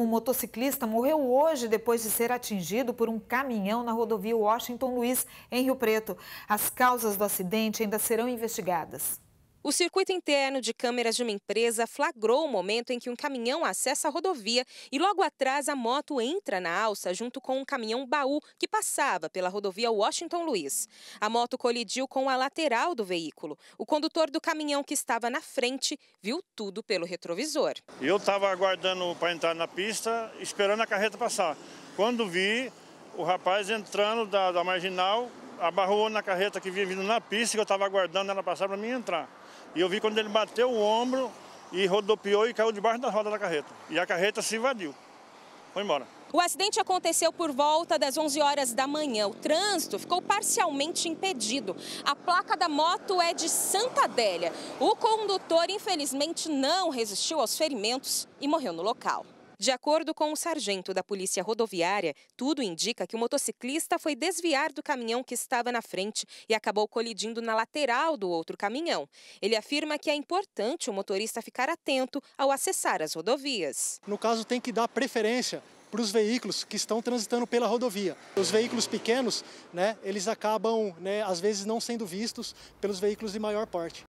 Um motociclista morreu hoje depois de ser atingido por um caminhão na rodovia Washington Luiz, em Rio Preto. As causas do acidente ainda serão investigadas. O circuito interno de câmeras de uma empresa flagrou o momento em que um caminhão acessa a rodovia e logo atrás a moto entra na alça junto com um caminhão baú que passava pela rodovia Washington Luiz. A moto colidiu com a lateral do veículo. O condutor do caminhão que estava na frente viu tudo pelo retrovisor. Eu estava aguardando para entrar na pista, esperando a carreta passar. Quando vi o rapaz entrando da, da marginal, abarrou na carreta que vinha vindo na pista, que eu estava aguardando ela passar para mim entrar. E eu vi quando ele bateu o ombro e rodopiou e caiu debaixo da roda da carreta. E a carreta se invadiu. Foi embora. O acidente aconteceu por volta das 11 horas da manhã. O trânsito ficou parcialmente impedido. A placa da moto é de Santa Adélia. O condutor, infelizmente, não resistiu aos ferimentos e morreu no local. De acordo com o sargento da Polícia Rodoviária, tudo indica que o motociclista foi desviar do caminhão que estava na frente e acabou colidindo na lateral do outro caminhão. Ele afirma que é importante o motorista ficar atento ao acessar as rodovias. No caso, tem que dar preferência para os veículos que estão transitando pela rodovia. Os veículos pequenos, né, eles acabam, né, às vezes, não sendo vistos pelos veículos de maior porte.